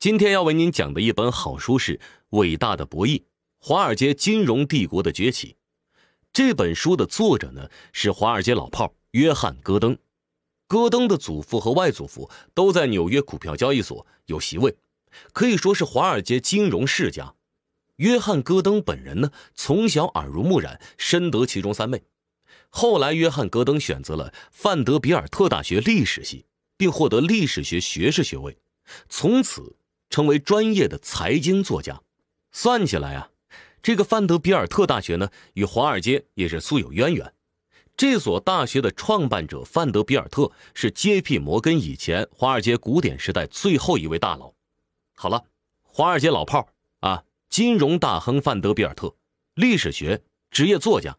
今天要为您讲的一本好书是《伟大的博弈：华尔街金融帝国的崛起》。这本书的作者呢是华尔街老炮约翰·戈登。戈登的祖父和外祖父都在纽约股票交易所有席位，可以说是华尔街金融世家。约翰·戈登本人呢，从小耳濡目染，深得其中三昧。后来，约翰·戈登选择了范德比尔特大学历史系，并获得历史学学士学位，从此。成为专业的财经作家，算起来啊，这个范德比尔特大学呢，与华尔街也是素有渊源。这所大学的创办者范德比尔特是 J.P. 摩根以前华尔街古典时代最后一位大佬。好了，华尔街老炮儿啊，金融大亨范德比尔特，历史学职业作家，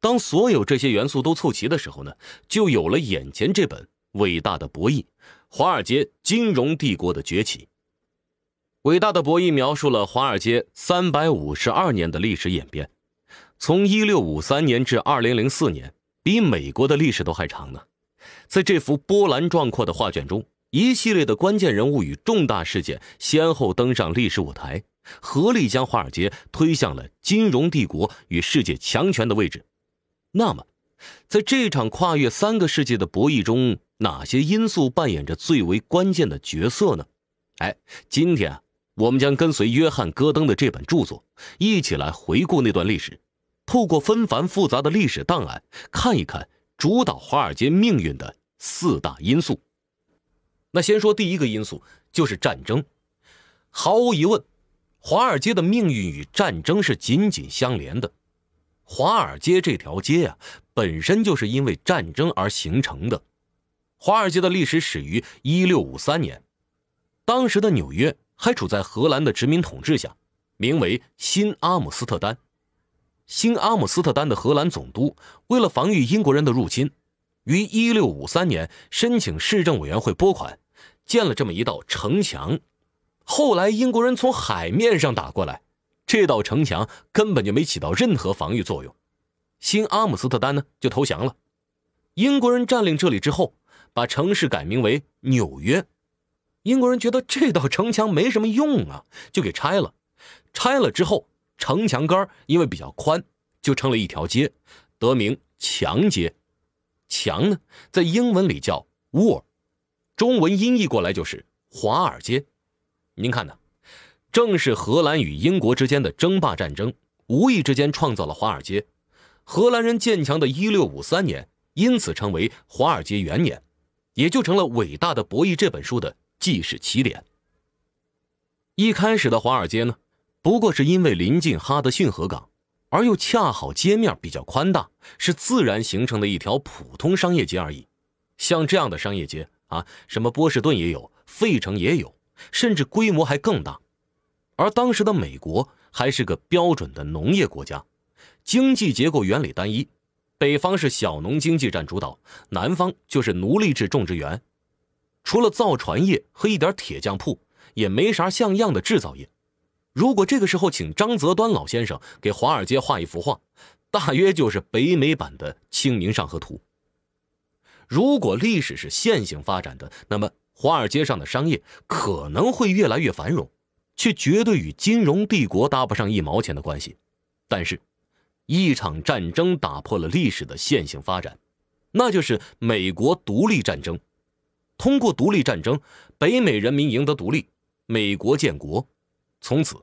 当所有这些元素都凑齐的时候呢，就有了眼前这本伟大的博弈——《华尔街金融帝国的崛起》。伟大的博弈描述了华尔街三百五十二年的历史演变，从一六五三年至二零零四年，比美国的历史都还长呢。在这幅波澜壮阔的画卷中，一系列的关键人物与重大事件先后登上历史舞台，合力将华尔街推向了金融帝国与世界强权的位置。那么，在这场跨越三个世纪的博弈中，哪些因素扮演着最为关键的角色呢？哎，今天啊。我们将跟随约翰·戈登的这本著作，一起来回顾那段历史，透过纷繁复杂的历史档案，看一看主导华尔街命运的四大因素。那先说第一个因素，就是战争。毫无疑问，华尔街的命运与战争是紧紧相连的。华尔街这条街啊，本身就是因为战争而形成的。华尔街的历史始于1653年，当时的纽约。还处在荷兰的殖民统治下，名为新阿姆斯特丹。新阿姆斯特丹的荷兰总督为了防御英国人的入侵，于1653年申请市政委员会拨款，建了这么一道城墙。后来英国人从海面上打过来，这道城墙根本就没起到任何防御作用。新阿姆斯特丹呢就投降了。英国人占领这里之后，把城市改名为纽约。英国人觉得这道城墙没什么用啊，就给拆了。拆了之后，城墙根因为比较宽，就成了一条街，得名“墙街”。墙呢，在英文里叫 “Wall”，中文音译过来就是“华尔街”。您看呢，正是荷兰与英国之间的争霸战争，无意之间创造了华尔街。荷兰人建墙的一六五三年，因此成为华尔街元年，也就成了《伟大的博弈》这本书的。既是起点。一开始的华尔街呢，不过是因为临近哈德逊河港，而又恰好街面比较宽大，是自然形成的一条普通商业街而已。像这样的商业街啊，什么波士顿也有，费城也有，甚至规模还更大。而当时的美国还是个标准的农业国家，经济结构原理单一，北方是小农经济占主导，南方就是奴隶制种植园。除了造船业和一点铁匠铺，也没啥像样的制造业。如果这个时候请张择端老先生给华尔街画一幅画，大约就是北美版的《清明上河图》。如果历史是线性发展的，那么华尔街上的商业可能会越来越繁荣，却绝对与金融帝国搭不上一毛钱的关系。但是，一场战争打破了历史的线性发展，那就是美国独立战争。通过独立战争，北美人民赢得独立，美国建国。从此，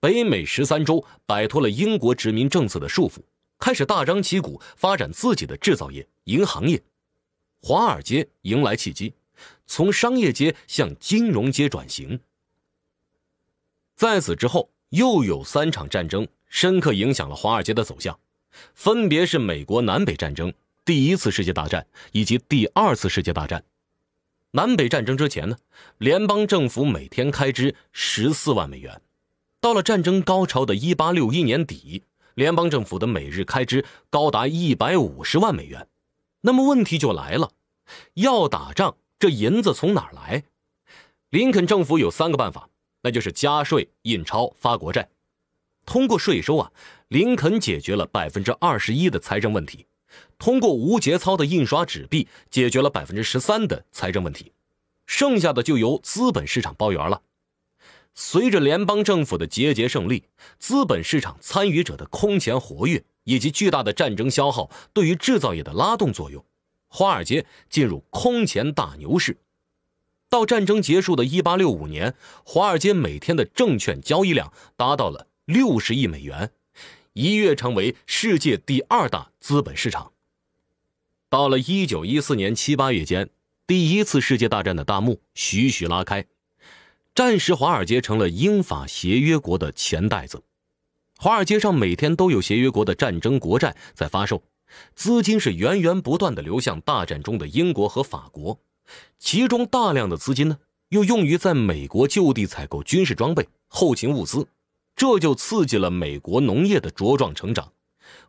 北美十三州摆脱了英国殖民政策的束缚，开始大张旗鼓发展自己的制造业、银行业。华尔街迎来契机，从商业街向金融街转型。在此之后，又有三场战争深刻影响了华尔街的走向，分别是美国南北战争、第一次世界大战以及第二次世界大战。南北战争之前呢，联邦政府每天开支十四万美元。到了战争高潮的一八六一年底，联邦政府的每日开支高达一百五十万美元。那么问题就来了，要打仗这银子从哪来？林肯政府有三个办法，那就是加税、印钞、发国债。通过税收啊，林肯解决了百分之二十一的财政问题。通过无节操的印刷纸币解决了百分之十三的财政问题，剩下的就由资本市场包圆了。随着联邦政府的节节胜利，资本市场参与者的空前活跃，以及巨大的战争消耗对于制造业的拉动作用，华尔街进入空前大牛市。到战争结束的一八六五年，华尔街每天的证券交易量达到了六十亿美元。一跃成为世界第二大资本市场。到了一九一四年七八月间，第一次世界大战的大幕徐徐拉开。战时，华尔街成了英法协约国的钱袋子。华尔街上每天都有协约国的战争国债在发售，资金是源源不断的流向大战中的英国和法国，其中大量的资金呢，又用于在美国就地采购军事装备、后勤物资。这就刺激了美国农业的茁壮成长，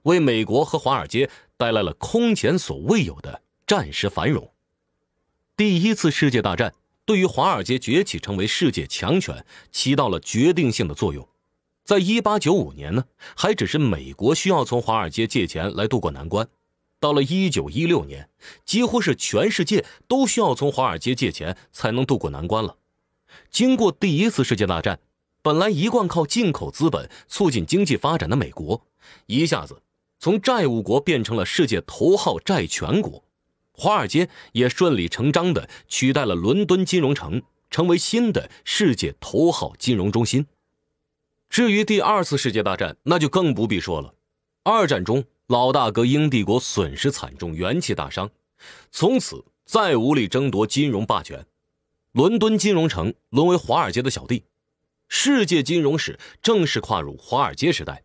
为美国和华尔街带来了空前所未有的战时繁荣。第一次世界大战对于华尔街崛起成为世界强权起到了决定性的作用。在1895年呢，还只是美国需要从华尔街借钱来渡过难关；到了1916年，几乎是全世界都需要从华尔街借钱才能渡过难关了。经过第一次世界大战。本来一贯靠进口资本促进经济发展的美国，一下子从债务国变成了世界头号债权国，华尔街也顺理成章的取代了伦敦金融城，成为新的世界头号金融中心。至于第二次世界大战，那就更不必说了。二战中，老大哥英帝国损失惨重，元气大伤，从此再无力争夺金融霸权，伦敦金融城沦为华尔街的小弟。世界金融史正式跨入华尔街时代，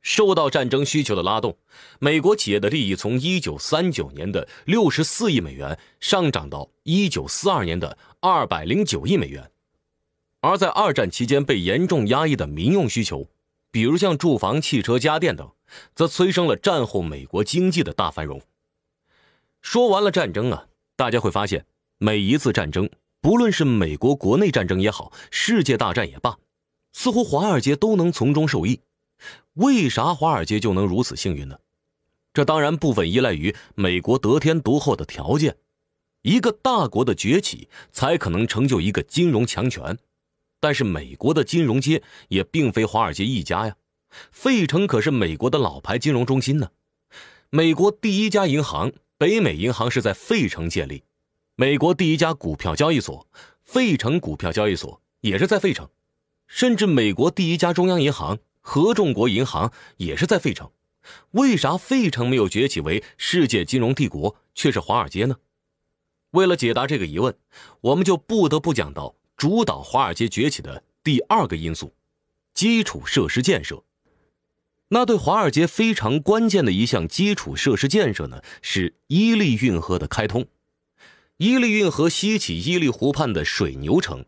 受到战争需求的拉动，美国企业的利益从1939年的64亿美元上涨到1942年的209亿美元。而在二战期间被严重压抑的民用需求，比如像住房、汽车、家电等，则催生了战后美国经济的大繁荣。说完了战争啊，大家会发现每一次战争。不论是美国国内战争也好，世界大战也罢，似乎华尔街都能从中受益。为啥华尔街就能如此幸运呢？这当然部分依赖于美国得天独厚的条件。一个大国的崛起，才可能成就一个金融强权。但是美国的金融街也并非华尔街一家呀。费城可是美国的老牌金融中心呢。美国第一家银行北美银行是在费城建立。美国第一家股票交易所——费城股票交易所，也是在费城。甚至美国第一家中央银行——合众国银行，也是在费城。为啥费城没有崛起为世界金融帝国，却是华尔街呢？为了解答这个疑问，我们就不得不讲到主导华尔街崛起的第二个因素——基础设施建设。那对华尔街非常关键的一项基础设施建设呢，是伊利运河的开通。伊利运河西起伊利湖畔的水牛城，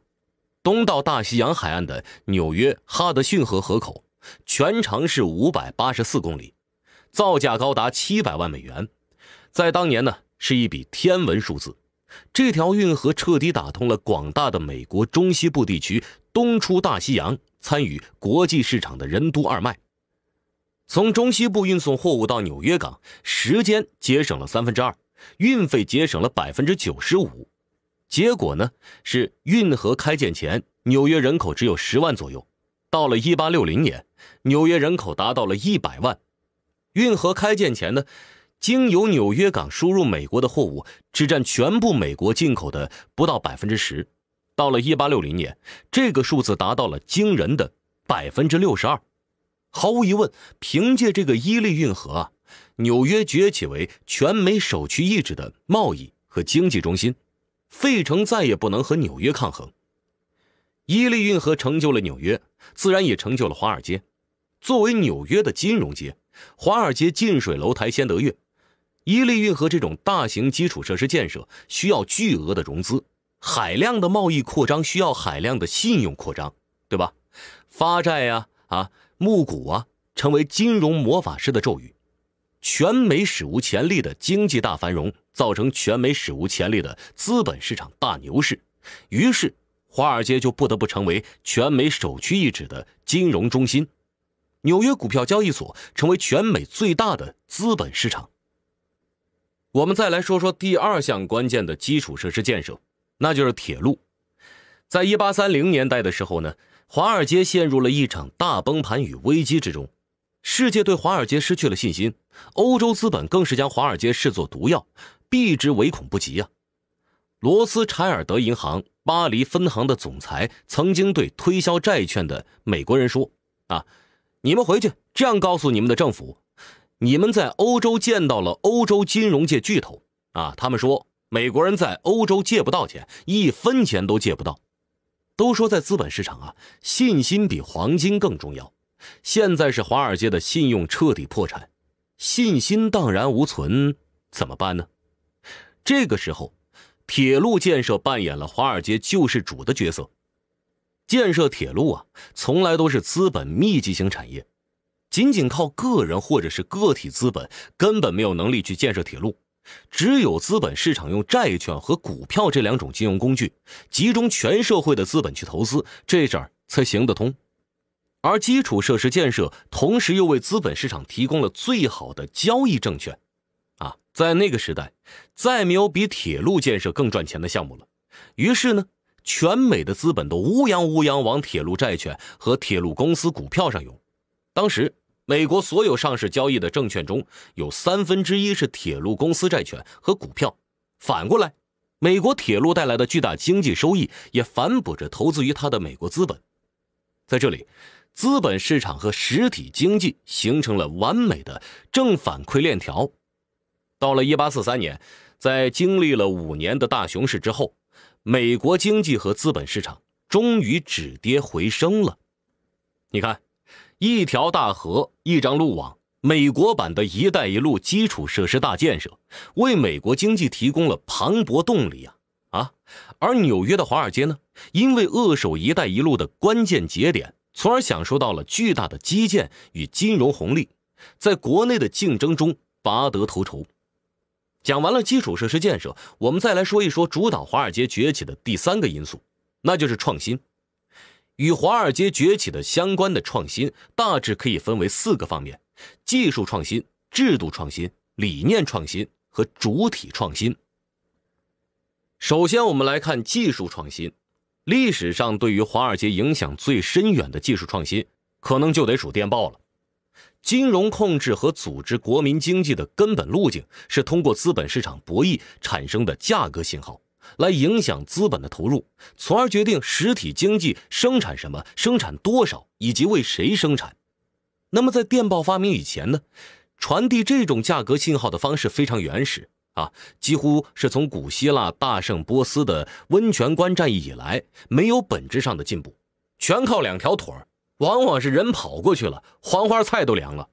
东到大西洋海岸的纽约哈德逊河河口，全长是五百八十四公里，造价高达七百万美元，在当年呢是一笔天文数字。这条运河彻底打通了广大的美国中西部地区东出大西洋、参与国际市场的“人”督二脉，从中西部运送货物到纽约港，时间节省了三分之二。运费节省了百分之九十五，结果呢是运河开建前，纽约人口只有十万左右；到了一八六零年，纽约人口达到了一百万。运河开建前呢，经由纽约港输入美国的货物只占全部美国进口的不到百分之十；到了一八六零年，这个数字达到了惊人的百分之六十二。毫无疑问，凭借这个伊利运河啊。纽约崛起为全美首屈一指的贸易和经济中心，费城再也不能和纽约抗衡。伊利运河成就了纽约，自然也成就了华尔街。作为纽约的金融街，华尔街近水楼台先得月。伊利运河这种大型基础设施建设需要巨额的融资，海量的贸易扩张需要海量的信用扩张，对吧？发债呀，啊，募股啊，成为金融魔法师的咒语。全美史无前例的经济大繁荣，造成全美史无前例的资本市场大牛市，于是华尔街就不得不成为全美首屈一指的金融中心，纽约股票交易所成为全美最大的资本市场。我们再来说说第二项关键的基础设施建设，那就是铁路。在1830年代的时候呢，华尔街陷入了一场大崩盘与危机之中。世界对华尔街失去了信心，欧洲资本更是将华尔街视作毒药，避之唯恐不及啊！罗斯柴尔德银行巴黎分行的总裁曾经对推销债券的美国人说：“啊，你们回去这样告诉你们的政府，你们在欧洲见到了欧洲金融界巨头啊，他们说美国人在欧洲借不到钱，一分钱都借不到。都说在资本市场啊，信心比黄金更重要。”现在是华尔街的信用彻底破产，信心荡然无存，怎么办呢？这个时候，铁路建设扮演了华尔街救世主的角色。建设铁路啊，从来都是资本密集型产业，仅仅靠个人或者是个体资本根本没有能力去建设铁路，只有资本市场用债券和股票这两种金融工具，集中全社会的资本去投资，这事儿才行得通。而基础设施建设同时又为资本市场提供了最好的交易证券，啊，在那个时代，再没有比铁路建设更赚钱的项目了。于是呢，全美的资本都乌泱乌泱往铁路债券和铁路公司股票上涌。当时，美国所有上市交易的证券中有三分之一是铁路公司债券和股票。反过来，美国铁路带来的巨大经济收益也反哺着投资于它的美国资本。在这里。资本市场和实体经济形成了完美的正反馈链条。到了一八四三年，在经历了五年的大熊市之后，美国经济和资本市场终于止跌回升了。你看，一条大河，一张路网，美国版的一带一路基础设施大建设，为美国经济提供了磅礴动力啊啊！而纽约的华尔街呢，因为扼守一带一路的关键节点。从而享受到了巨大的基建与金融红利，在国内的竞争中拔得头筹。讲完了基础设施建设，我们再来说一说主导华尔街崛起的第三个因素，那就是创新。与华尔街崛起的相关的创新大致可以分为四个方面：技术创新、制度创新、理念创新和主体创新。首先，我们来看技术创新。历史上对于华尔街影响最深远的技术创新，可能就得数电报了。金融控制和组织国民经济的根本路径，是通过资本市场博弈产生的价格信号，来影响资本的投入，从而决定实体经济生产什么、生产多少以及为谁生产。那么，在电报发明以前呢，传递这种价格信号的方式非常原始。啊，几乎是从古希腊大胜波斯的温泉关战役以来，没有本质上的进步，全靠两条腿往往是人跑过去了，黄花菜都凉了。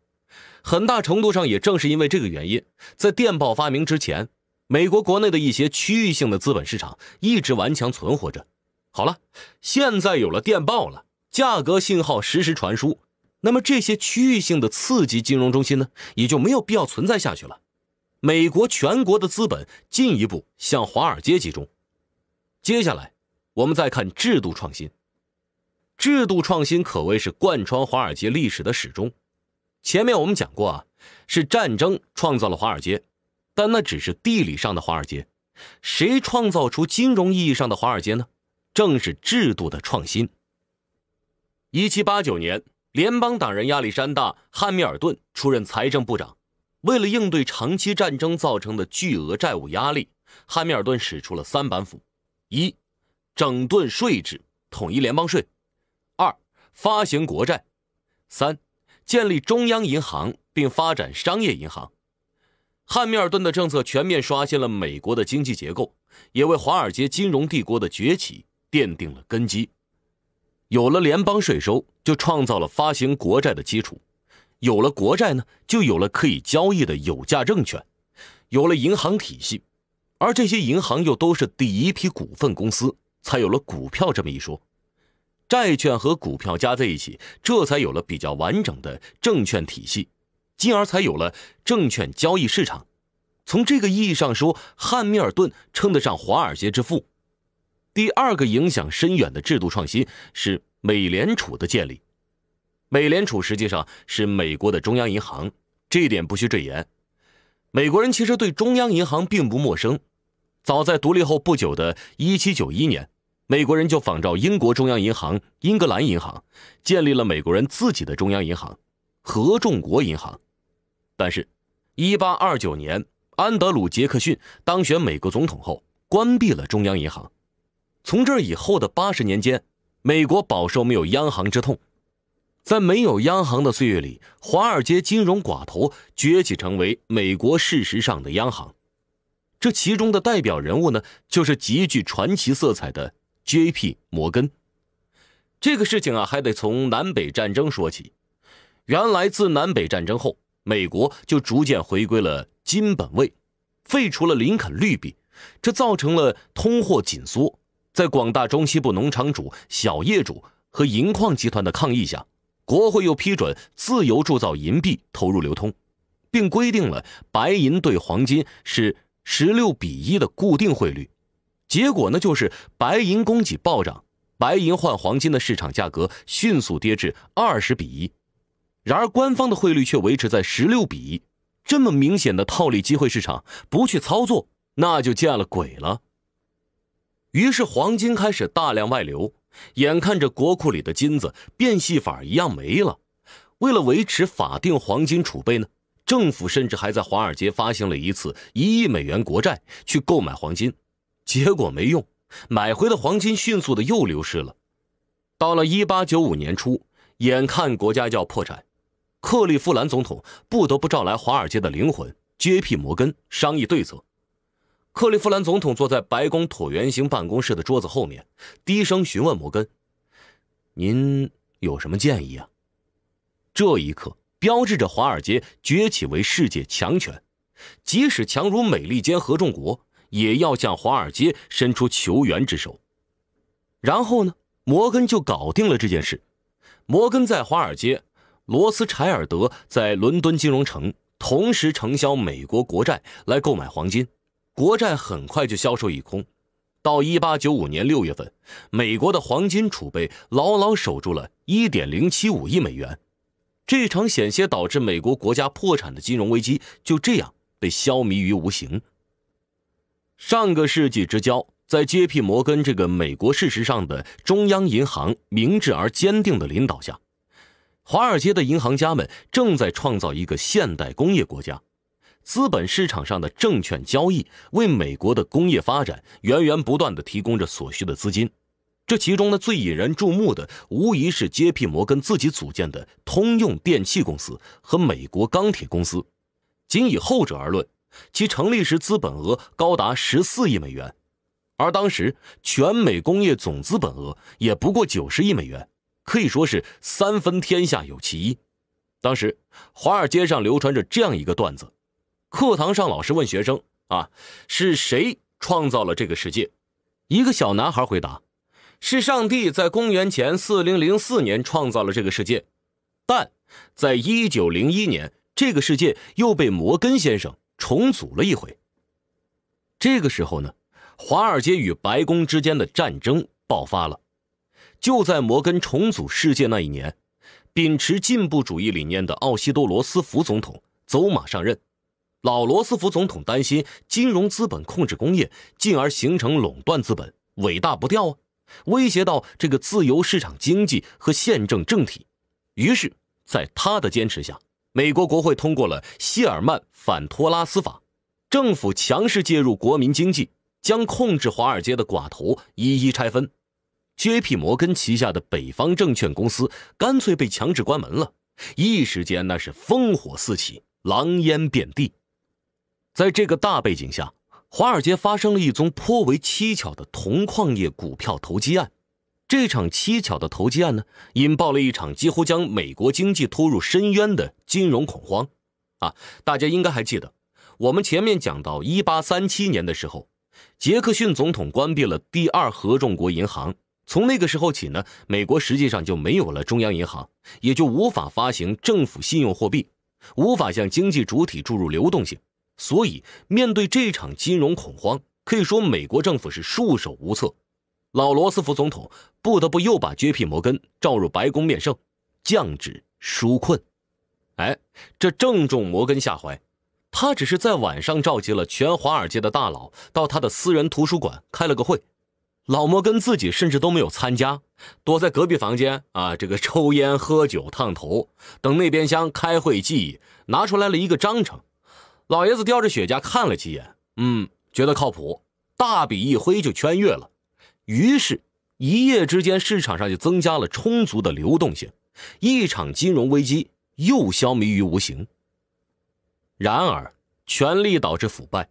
很大程度上，也正是因为这个原因，在电报发明之前，美国国内的一些区域性的资本市场一直顽强存活着。好了，现在有了电报了，价格信号实时传输，那么这些区域性的刺激金融中心呢，也就没有必要存在下去了。美国全国的资本进一步向华尔街集中。接下来，我们再看制度创新。制度创新可谓是贯穿华尔街历史的始终。前面我们讲过啊，是战争创造了华尔街，但那只是地理上的华尔街。谁创造出金融意义上的华尔街呢？正是制度的创新。一七八九年，联邦党人亚历山大·汉密尔顿出任财政部长。为了应对长期战争造成的巨额债务压力，汉密尔顿使出了三板斧：一、整顿税制，统一联邦税；二、发行国债；三、建立中央银行并发展商业银行。汉密尔顿的政策全面刷新了美国的经济结构，也为华尔街金融帝国的崛起奠定了根基。有了联邦税收，就创造了发行国债的基础。有了国债呢，就有了可以交易的有价证券，有了银行体系，而这些银行又都是第一批股份公司，才有了股票这么一说。债券和股票加在一起，这才有了比较完整的证券体系，进而才有了证券交易市场。从这个意义上说，汉密尔顿称得上华尔街之父。第二个影响深远的制度创新是美联储的建立。美联储实际上是美国的中央银行，这一点不需赘言。美国人其实对中央银行并不陌生，早在独立后不久的1791年，美国人就仿照英国中央银行——英格兰银行，建立了美国人自己的中央银行——合众国银行。但是，1829年，安德鲁·杰克逊当选美国总统后，关闭了中央银行。从这以后的80年间，美国饱受没有央行之痛。在没有央行的岁月里，华尔街金融寡头崛起，成为美国事实上的央行。这其中的代表人物呢，就是极具传奇色彩的 J.P. 摩根。这个事情啊，还得从南北战争说起。原来自南北战争后，美国就逐渐回归了金本位，废除了林肯绿币，这造成了通货紧缩。在广大中西部农场主、小业主和银矿集团的抗议下，国会又批准自由铸造银币投入流通，并规定了白银对黄金是十六比一的固定汇率。结果呢，就是白银供给暴涨，白银换黄金的市场价格迅速跌至二十比一。然而，官方的汇率却维持在十六比一，这么明显的套利机会，市场不去操作那就见了鬼了。于是，黄金开始大量外流。眼看着国库里的金子变戏法一样没了，为了维持法定黄金储备呢，政府甚至还在华尔街发行了一次一亿美元国债去购买黄金，结果没用，买回的黄金迅速的又流失了。到了一八九五年初，眼看国家要破产，克利夫兰总统不得不召来华尔街的灵魂 J.P. 摩根商议对策。克利夫兰总统坐在白宫椭圆形办公室的桌子后面，低声询问摩根：“您有什么建议啊？”这一刻标志着华尔街崛起为世界强权，即使强如美利坚合众国，也要向华尔街伸出求援之手。然后呢？摩根就搞定了这件事。摩根在华尔街，罗斯柴尔德在伦敦金融城，同时承销美国国债来购买黄金。国债很快就销售一空，到一八九五年六月份，美国的黄金储备牢牢守住了一点零七五亿美元。这场险些导致美国国家破产的金融危机就这样被消弭于无形。上个世纪之交，在接替摩根这个美国事实上的中央银行明智而坚定的领导下，华尔街的银行家们正在创造一个现代工业国家。资本市场上的证券交易为美国的工业发展源源不断的提供着所需的资金，这其中呢最引人注目的无疑是 J.P. 摩根自己组建的通用电气公司和美国钢铁公司，仅以后者而论，其成立时资本额高达十四亿美元，而当时全美工业总资本额也不过九十亿美元，可以说是三分天下有其一。当时，华尔街上流传着这样一个段子。课堂上，老师问学生：“啊，是谁创造了这个世界？”一个小男孩回答：“是上帝在公元前四零零四年创造了这个世界，但在一九零一年，这个世界又被摩根先生重组了一回。”这个时候呢，华尔街与白宫之间的战争爆发了。就在摩根重组世界那一年，秉持进步主义理念的奥西多罗斯福总统走马上任。老罗斯福总统担心金融资本控制工业，进而形成垄断资本，尾大不掉啊，威胁到这个自由市场经济和宪政政体。于是，在他的坚持下，美国国会通过了《谢尔曼反托拉斯法》，政府强势介入国民经济，将控制华尔街的寡头一一拆分。J.P. 摩根旗下的北方证券公司干脆被强制关门了，一时间那是烽火四起，狼烟遍地。在这个大背景下，华尔街发生了一宗颇为蹊跷的铜矿业股票投机案。这场蹊跷的投机案呢，引爆了一场几乎将美国经济拖入深渊的金融恐慌。啊，大家应该还记得，我们前面讲到1837年的时候，杰克逊总统关闭了第二合众国银行。从那个时候起呢，美国实际上就没有了中央银行，也就无法发行政府信用货币，无法向经济主体注入流动性。所以，面对这场金融恐慌，可以说美国政府是束手无策。老罗斯福总统不得不又把 J.P. 摩根召入白宫面圣，降旨纾困。哎，这正中摩根下怀。他只是在晚上召集了全华尔街的大佬到他的私人图书馆开了个会，老摩根自己甚至都没有参加，躲在隔壁房间啊，这个抽烟、喝酒、烫头，等那边厢开会，记忆，拿出来了一个章程。老爷子叼着雪茄看了几眼，嗯，觉得靠谱，大笔一挥就穿越了。于是，一夜之间市场上就增加了充足的流动性，一场金融危机又消弭于无形。然而，权力导致腐败，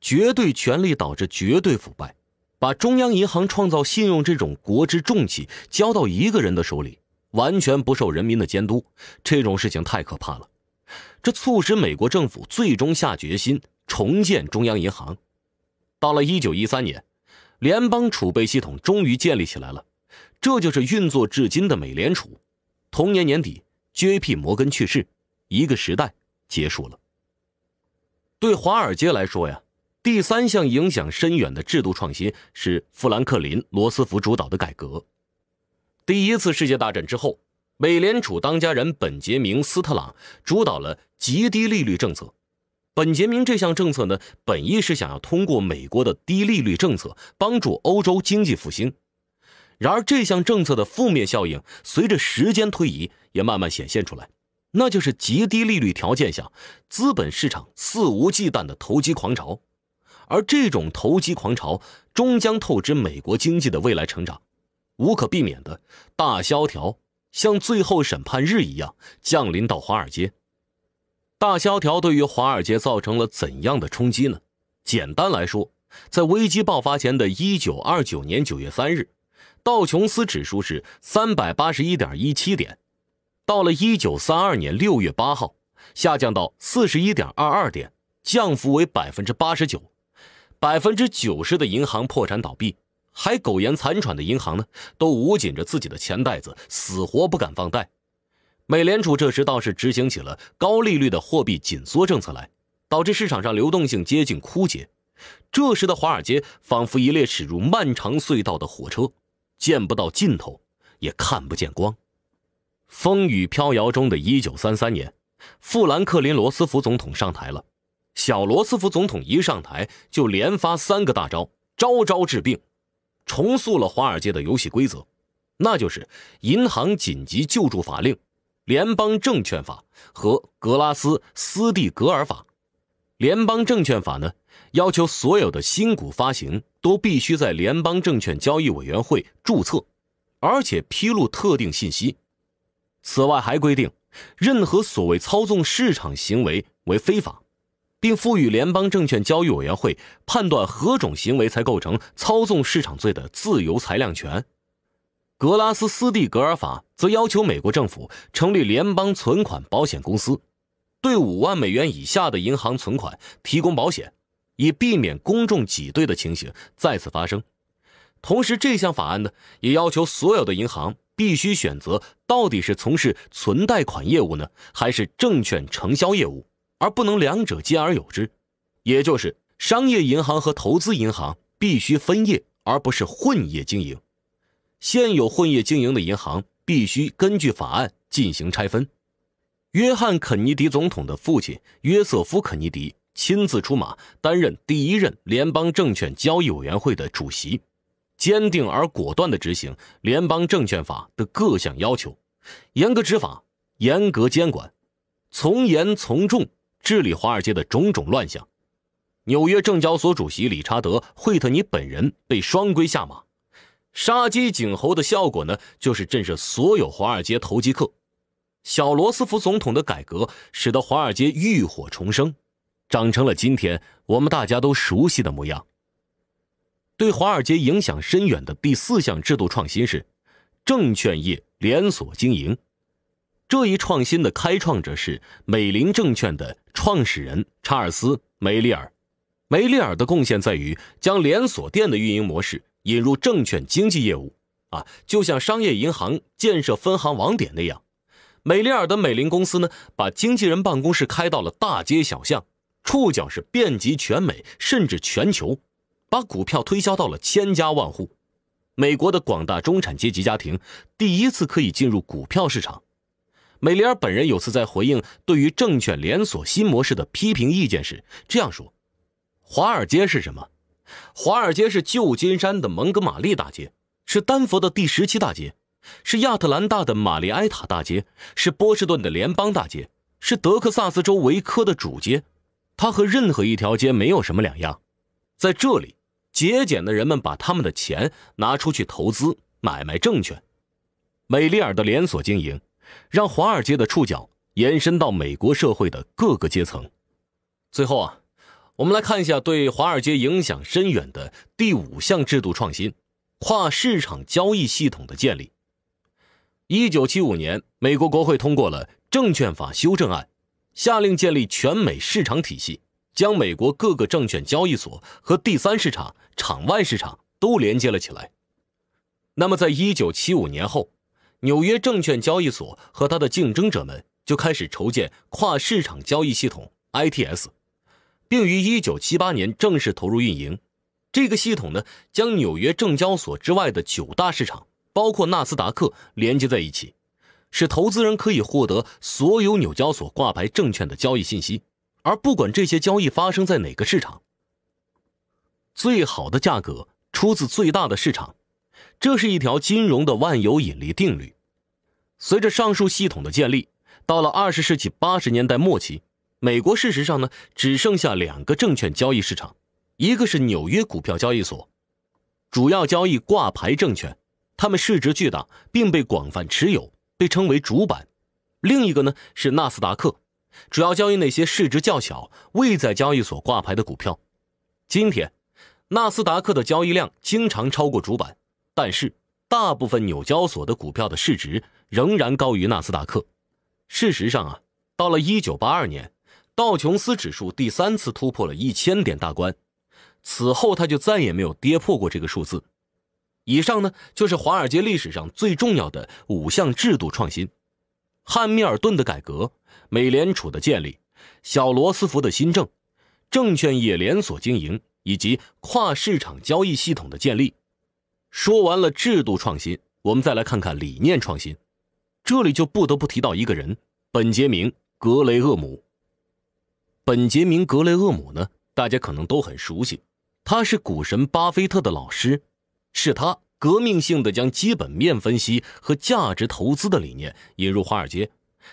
绝对权力导致绝对腐败。把中央银行创造信用这种国之重器交到一个人的手里，完全不受人民的监督，这种事情太可怕了。这促使美国政府最终下决心重建中央银行。到了1913年，联邦储备系统终于建立起来了，这就是运作至今的美联储。同年年底，J.P. 摩根去世，一个时代结束了。对华尔街来说呀，第三项影响深远的制度创新是富兰克林·罗斯福主导的改革。第一次世界大战之后。美联储当家人本杰明·斯特朗主导了极低利率政策。本杰明这项政策呢，本意是想要通过美国的低利率政策帮助欧洲经济复兴。然而，这项政策的负面效应随着时间推移也慢慢显现出来，那就是极低利率条件下资本市场肆无忌惮的投机狂潮。而这种投机狂潮终将透支美国经济的未来成长，无可避免的大萧条。像最后审判日一样降临到华尔街，大萧条对于华尔街造成了怎样的冲击呢？简单来说，在危机爆发前的1929年9月3日，道琼斯指数是381.17点，到了1932年6月8号，下降到41.22点，降幅为 89%，90% 的银行破产倒闭。还苟延残喘的银行呢，都捂紧着自己的钱袋子，死活不敢放贷。美联储这时倒是执行起了高利率的货币紧缩政策来，导致市场上流动性接近枯竭。这时的华尔街仿佛一列驶入漫长隧道的火车，见不到尽头，也看不见光。风雨飘摇中的一九三三年，富兰克林·罗斯福总统上台了。小罗斯福总统一上台，就连发三个大招，招招治病。重塑了华尔街的游戏规则，那就是银行紧急救助法令、联邦证券法和格拉斯斯蒂格尔法。联邦证券法呢，要求所有的新股发行都必须在联邦证券交易委员会注册，而且披露特定信息。此外，还规定任何所谓操纵市场行为为非法。并赋予联邦证券交易委员会判断何种行为才构成操纵市场罪的自由裁量权。格拉斯斯蒂格尔法则要求美国政府成立联邦存款保险公司，对五万美元以下的银行存款提供保险，以避免公众挤兑的情形再次发生。同时，这项法案呢也要求所有的银行必须选择到底是从事存贷款业务呢，还是证券承销业务。而不能两者兼而有之，也就是商业银行和投资银行必须分业，而不是混业经营。现有混业经营的银行必须根据法案进行拆分。约翰·肯尼迪总统的父亲约瑟夫·肯尼迪亲自出马，担任第一任联邦证券交易委员会的主席，坚定而果断地执行《联邦证券法》的各项要求，严格执法，严格监管，从严从重。治理华尔街的种种乱象，纽约证交所主席理查德·惠特尼本人被双规下马，杀鸡儆猴的效果呢，就是震慑所有华尔街投机客。小罗斯福总统的改革使得华尔街浴火重生，长成了今天我们大家都熟悉的模样。对华尔街影响深远的第四项制度创新是，证券业连锁经营。这一创新的开创者是美林证券的创始人查尔斯·梅利尔。梅利尔的贡献在于将连锁店的运营模式引入证券经纪业务，啊，就像商业银行建设分行网点那样。梅利尔的美林公司呢，把经纪人办公室开到了大街小巷，触角是遍及全美甚至全球，把股票推销到了千家万户。美国的广大中产阶级家庭第一次可以进入股票市场。美林尔本人有次在回应对于证券连锁新模式的批评意见时这样说：“华尔街是什么？华尔街是旧金山的蒙哥马利大街，是丹佛的第十七大街，是亚特兰大的玛丽埃塔大街，是波士顿的联邦大街，是德克萨斯州维科的主街。它和任何一条街没有什么两样。在这里，节俭的人们把他们的钱拿出去投资、买卖证券。美林尔的连锁经营。”让华尔街的触角延伸到美国社会的各个阶层。最后啊，我们来看一下对华尔街影响深远的第五项制度创新——跨市场交易系统的建立。一九七五年，美国国会通过了《证券法修正案》，下令建立全美市场体系，将美国各个证券交易所和第三市场、场外市场都连接了起来。那么，在一九七五年后。纽约证券交易所和它的竞争者们就开始筹建跨市场交易系统 （ITS），并于1978年正式投入运营。这个系统呢，将纽约证交所之外的九大市场，包括纳斯达克，连接在一起，使投资人可以获得所有纽交所挂牌证券的交易信息，而不管这些交易发生在哪个市场。最好的价格出自最大的市场。这是一条金融的万有引力定律。随着上述系统的建立，到了二十世纪八十年代末期，美国事实上呢只剩下两个证券交易市场，一个是纽约股票交易所，主要交易挂牌证券，它们市值巨大，并被广泛持有，被称为主板；另一个呢是纳斯达克，主要交易那些市值较小、未在交易所挂牌的股票。今天，纳斯达克的交易量经常超过主板。但是，大部分纽交所的股票的市值仍然高于纳斯达克。事实上啊，到了1982年，道琼斯指数第三次突破了1000点大关，此后他就再也没有跌破过这个数字。以上呢，就是华尔街历史上最重要的五项制度创新：汉密尔顿的改革、美联储的建立、小罗斯福的新政、证券业连锁经营以及跨市场交易系统的建立。说完了制度创新，我们再来看看理念创新。这里就不得不提到一个人——本杰明·格雷厄姆。本杰明·格雷厄姆呢，大家可能都很熟悉，他是股神巴菲特的老师，是他革命性的将基本面分析和价值投资的理念引入华尔街，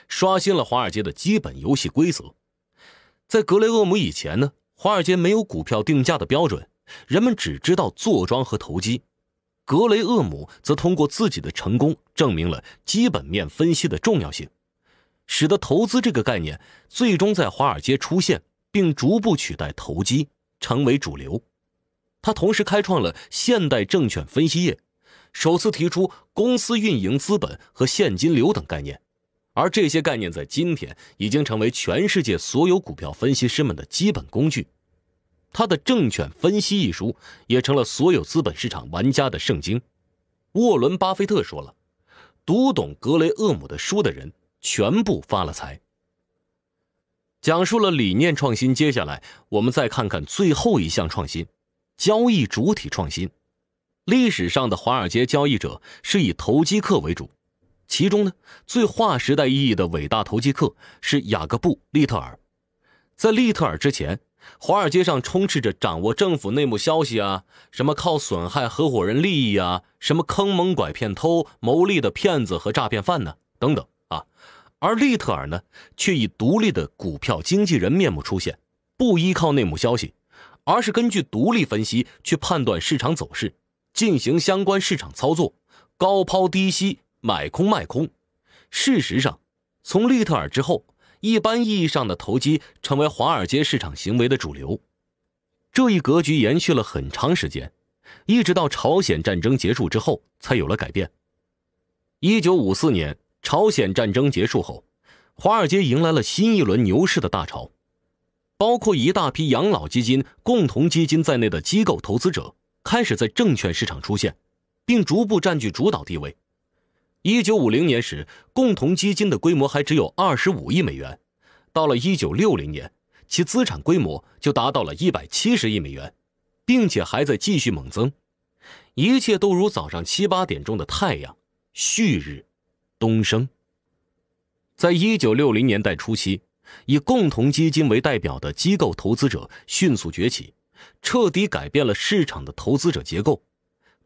刷新了华尔街的基本游戏规则。在格雷厄姆以前呢，华尔街没有股票定价的标准，人们只知道坐庄和投机。格雷厄姆则通过自己的成功证明了基本面分析的重要性，使得投资这个概念最终在华尔街出现，并逐步取代投机成为主流。他同时开创了现代证券分析业，首次提出公司运营资本和现金流等概念，而这些概念在今天已经成为全世界所有股票分析师们的基本工具。他的《证券分析》一书也成了所有资本市场玩家的圣经。沃伦·巴菲特说了：“读懂格雷厄姆的书的人全部发了财。”讲述了理念创新。接下来，我们再看看最后一项创新——交易主体创新。历史上的华尔街交易者是以投机客为主，其中呢，最划时代意义的伟大投机客是雅各布·利特尔。在利特尔之前。华尔街上充斥着掌握政府内幕消息啊，什么靠损害合伙人利益啊，什么坑蒙拐骗偷牟利的骗子和诈骗犯呢？等等啊，而利特尔呢，却以独立的股票经纪人面目出现，不依靠内幕消息，而是根据独立分析去判断市场走势，进行相关市场操作，高抛低吸，买空卖空。事实上，从利特尔之后。一般意义上的投机成为华尔街市场行为的主流，这一格局延续了很长时间，一直到朝鲜战争结束之后才有了改变。一九五四年朝鲜战争结束后，华尔街迎来了新一轮牛市的大潮，包括一大批养老基金、共同基金在内的机构投资者开始在证券市场出现，并逐步占据主导地位。一九五零年时，共同基金的规模还只有二十五亿美元，到了一九六零年，其资产规模就达到了一百七十亿美元，并且还在继续猛增。一切都如早上七八点钟的太阳，旭日东升。在一九六零年代初期，以共同基金为代表的机构投资者迅速崛起，彻底改变了市场的投资者结构。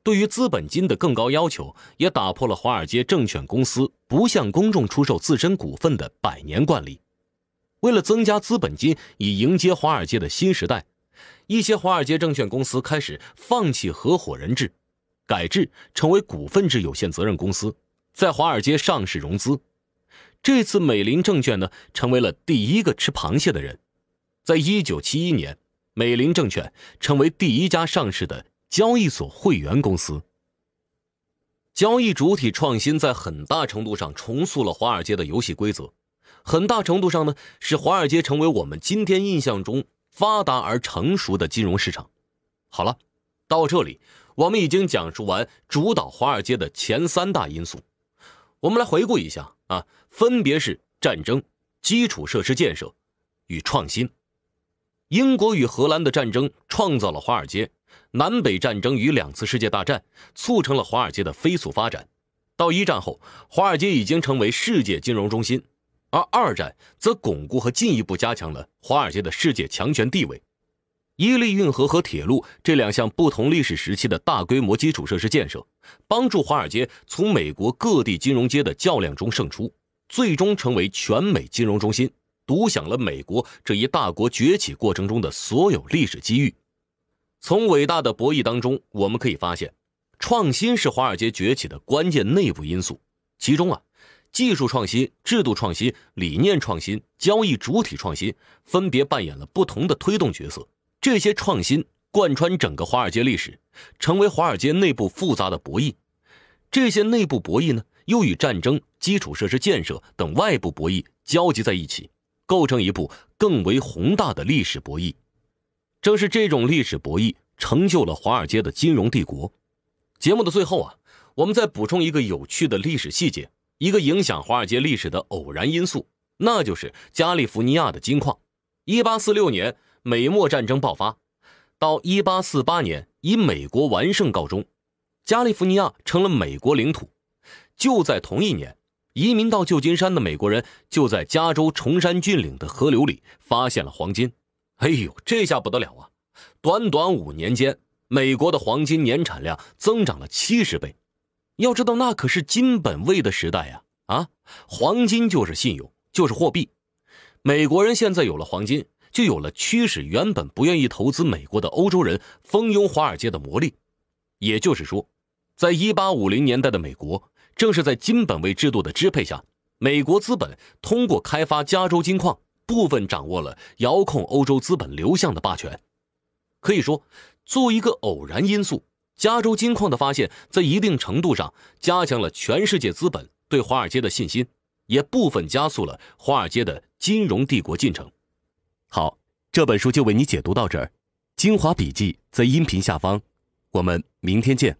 对于资本金的更高要求，也打破了华尔街证券公司不向公众出售自身股份的百年惯例。为了增加资本金，以迎接华尔街的新时代，一些华尔街证券公司开始放弃合伙人制，改制成为股份制有限责任公司，在华尔街上市融资。这次美林证券呢，成为了第一个吃螃蟹的人。在一九七一年，美林证券成为第一家上市的。交易所会员公司。交易主体创新在很大程度上重塑了华尔街的游戏规则，很大程度上呢，使华尔街成为我们今天印象中发达而成熟的金融市场。好了，到这里我们已经讲述完主导华尔街的前三大因素。我们来回顾一下啊，分别是战争、基础设施建设与创新。英国与荷兰的战争创造了华尔街。南北战争与两次世界大战促成了华尔街的飞速发展。到一战后，华尔街已经成为世界金融中心，而二战则巩固和进一步加强了华尔街的世界强权地位。伊利运河和铁路这两项不同历史时期的大规模基础设施建设，帮助华尔街从美国各地金融街的较量中胜出，最终成为全美金融中心，独享了美国这一大国崛起过程中的所有历史机遇。从伟大的博弈当中，我们可以发现，创新是华尔街崛起的关键内部因素。其中啊，技术创新、制度创新、理念创新、交易主体创新，分别扮演了不同的推动角色。这些创新贯穿整个华尔街历史，成为华尔街内部复杂的博弈。这些内部博弈呢，又与战争、基础设施建设等外部博弈交集在一起，构成一部更为宏大的历史博弈。正是这种历史博弈，成就了华尔街的金融帝国。节目的最后啊，我们再补充一个有趣的历史细节，一个影响华尔街历史的偶然因素，那就是加利福尼亚的金矿。一八四六年，美墨战争爆发，到一八四八年以美国完胜告终，加利福尼亚成了美国领土。就在同一年，移民到旧金山的美国人就在加州崇山峻岭的河流里发现了黄金。哎呦，这下不得了啊！短短五年间，美国的黄金年产量增长了七十倍。要知道，那可是金本位的时代呀！啊，黄金就是信用，就是货币。美国人现在有了黄金，就有了驱使原本不愿意投资美国的欧洲人蜂拥华尔街的魔力。也就是说，在一八五零年代的美国，正是在金本位制度的支配下，美国资本通过开发加州金矿。部分掌握了遥控欧洲资本流向的霸权，可以说，作为一个偶然因素，加州金矿的发现，在一定程度上加强了全世界资本对华尔街的信心，也部分加速了华尔街的金融帝国进程。好，这本书就为你解读到这儿，精华笔记在音频下方，我们明天见。